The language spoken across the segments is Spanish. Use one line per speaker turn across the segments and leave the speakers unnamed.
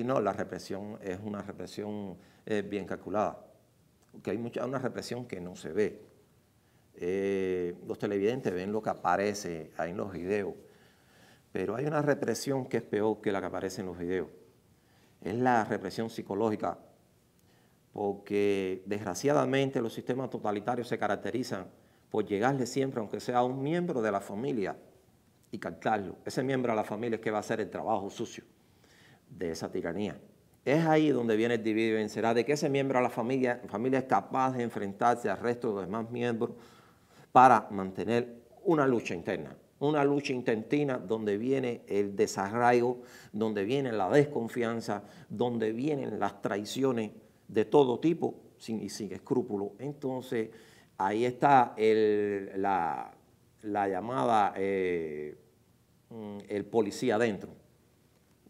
no, la represión es una represión eh, bien calculada, que hay mucha, una represión que no se ve. Eh, los televidentes ven lo que aparece ahí en los videos, pero hay una represión que es peor que la que aparece en los videos. Es la represión psicológica, porque desgraciadamente los sistemas totalitarios se caracterizan por llegarle siempre, aunque sea a un miembro de la familia, y captarlo. Ese miembro de la familia es que va a hacer el trabajo sucio de esa tiranía. Es ahí donde viene el dividido, y vencerá, de que ese miembro de la familia, familia es capaz de enfrentarse al resto de los demás miembros para mantener una lucha interna, una lucha intentina donde viene el desarraigo, donde viene la desconfianza, donde vienen las traiciones de todo tipo sin, y sin escrúpulo. Entonces, ahí está la, llamada, eh, mm, el policía adentro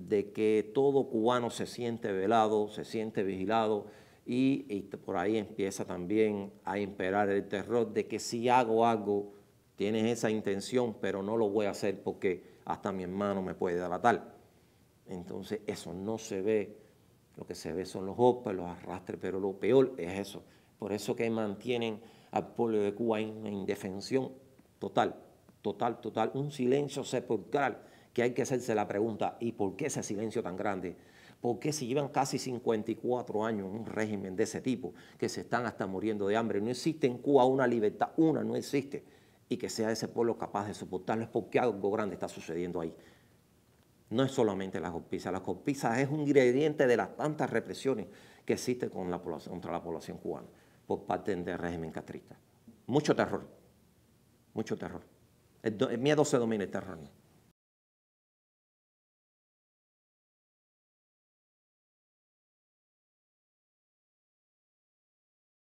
de que todo cubano se siente velado, se siente vigilado y, por ahí empieza también a imperar el terror de que si hago algo, tienes esa intención, pero no lo voy a hacer porque hasta mi hermano me puede dar tal. Entonces eso no se ve, lo que se ve son los hopas, los arrastres, pero lo peor es eso. Por eso que mantienen al pueblo de Cuba en una indefensión total, total, total, un silencio sepulcral que hay que hacerse la pregunta, ¿y por qué ese silencio tan grande? ¿Por qué si llevan casi 54 años un régimen de ese tipo, que se están hasta muriendo de hambre? No existe en Cuba una libertad, una no existe, y que sea ese pueblo capaz de soportarlo, es porque algo grande está sucediendo ahí. No es solamente las golpiza, las golpiza es un ingrediente de las tantas represiones que existen con la población, contra la población cubana por parte del régimen castrista. Mucho terror, mucho terror. El, miedo se domina el terror.